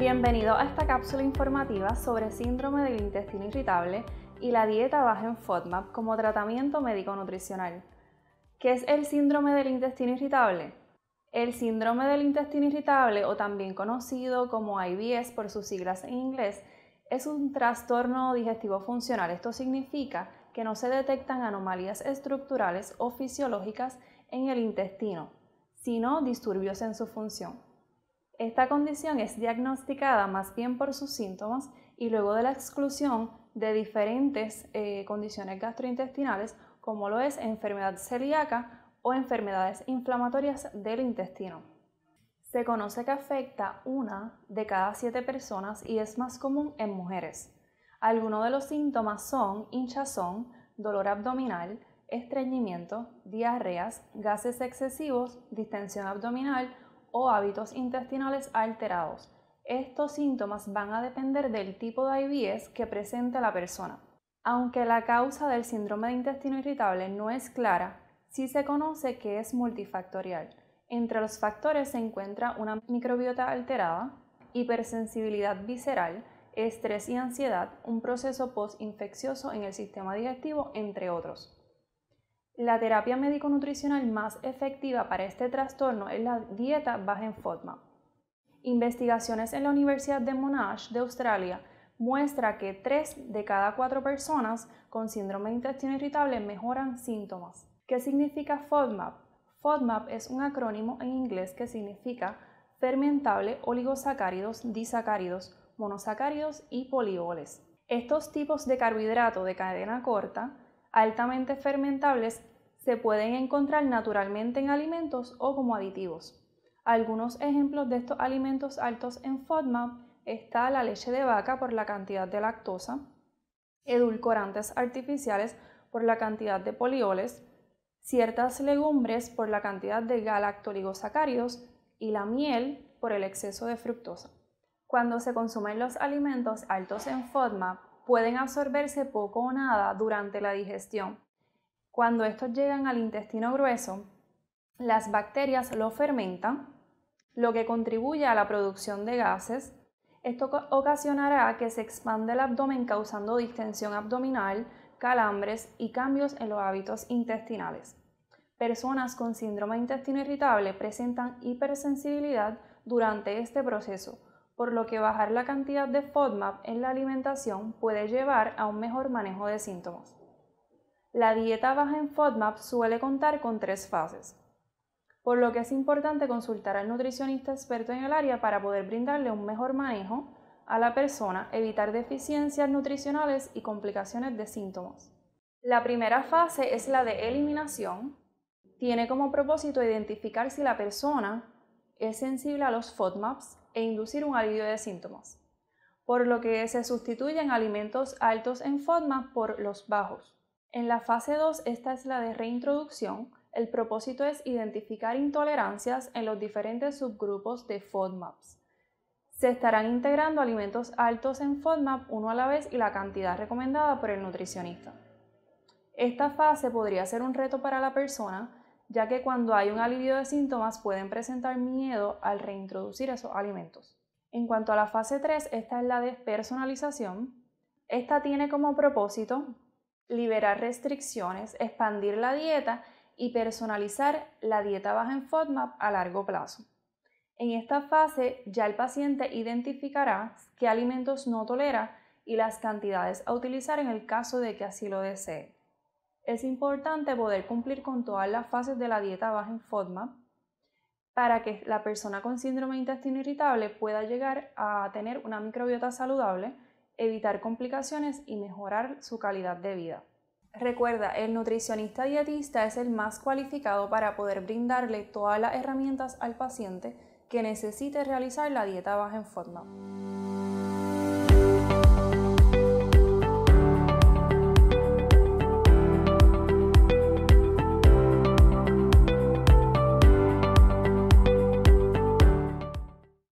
Bienvenido a esta cápsula informativa sobre síndrome del intestino irritable y la dieta baja en FODMAP como tratamiento médico-nutricional. ¿Qué es el síndrome del intestino irritable? El síndrome del intestino irritable, o también conocido como IBS por sus siglas en inglés, es un trastorno digestivo funcional. Esto significa que no se detectan anomalías estructurales o fisiológicas en el intestino, sino disturbios en su función. Esta condición es diagnosticada más bien por sus síntomas y luego de la exclusión de diferentes eh, condiciones gastrointestinales como lo es enfermedad celíaca o enfermedades inflamatorias del intestino. Se conoce que afecta una de cada siete personas y es más común en mujeres. Algunos de los síntomas son hinchazón, dolor abdominal, estreñimiento, diarreas, gases excesivos, distensión abdominal, o hábitos intestinales alterados. Estos síntomas van a depender del tipo de IBS que presente la persona. Aunque la causa del síndrome de intestino irritable no es clara, sí se conoce que es multifactorial. Entre los factores se encuentra una microbiota alterada, hipersensibilidad visceral, estrés y ansiedad, un proceso postinfeccioso en el sistema digestivo, entre otros. La terapia médico-nutricional más efectiva para este trastorno es la dieta baja en FODMAP. Investigaciones en la Universidad de Monash de Australia muestra que 3 de cada 4 personas con síndrome de intestino irritable mejoran síntomas. ¿Qué significa FODMAP? FODMAP es un acrónimo en inglés que significa fermentable oligosacáridos, disacáridos, monosacáridos y polioles. Estos tipos de carbohidratos de cadena corta altamente fermentables se pueden encontrar naturalmente en alimentos o como aditivos. Algunos ejemplos de estos alimentos altos en FODMAP está la leche de vaca por la cantidad de lactosa, edulcorantes artificiales por la cantidad de polioles, ciertas legumbres por la cantidad de galactoligosacáridos y la miel por el exceso de fructosa. Cuando se consumen los alimentos altos en FODMAP, pueden absorberse poco o nada durante la digestión. Cuando estos llegan al intestino grueso, las bacterias lo fermentan, lo que contribuye a la producción de gases. Esto ocasionará que se expande el abdomen causando distensión abdominal, calambres y cambios en los hábitos intestinales. Personas con síndrome intestinal intestino irritable presentan hipersensibilidad durante este proceso, por lo que bajar la cantidad de FODMAP en la alimentación puede llevar a un mejor manejo de síntomas. La dieta baja en FODMAP suele contar con tres fases, por lo que es importante consultar al nutricionista experto en el área para poder brindarle un mejor manejo a la persona, evitar deficiencias nutricionales y complicaciones de síntomas. La primera fase es la de eliminación. Tiene como propósito identificar si la persona es sensible a los FODMAPs e inducir un alivio de síntomas, por lo que se sustituyen alimentos altos en FODMAP por los bajos. En la fase 2, esta es la de reintroducción. El propósito es identificar intolerancias en los diferentes subgrupos de FODMAPs. Se estarán integrando alimentos altos en FODMAP uno a la vez y la cantidad recomendada por el nutricionista. Esta fase podría ser un reto para la persona, ya que cuando hay un alivio de síntomas pueden presentar miedo al reintroducir esos alimentos. En cuanto a la fase 3, esta es la despersonalización. Esta tiene como propósito liberar restricciones, expandir la dieta y personalizar la dieta baja en FODMAP a largo plazo. En esta fase ya el paciente identificará qué alimentos no tolera y las cantidades a utilizar en el caso de que así lo desee es importante poder cumplir con todas las fases de la dieta baja en FODMAP para que la persona con síndrome de intestino irritable pueda llegar a tener una microbiota saludable, evitar complicaciones y mejorar su calidad de vida. Recuerda, el nutricionista dietista es el más cualificado para poder brindarle todas las herramientas al paciente que necesite realizar la dieta baja en FODMAP.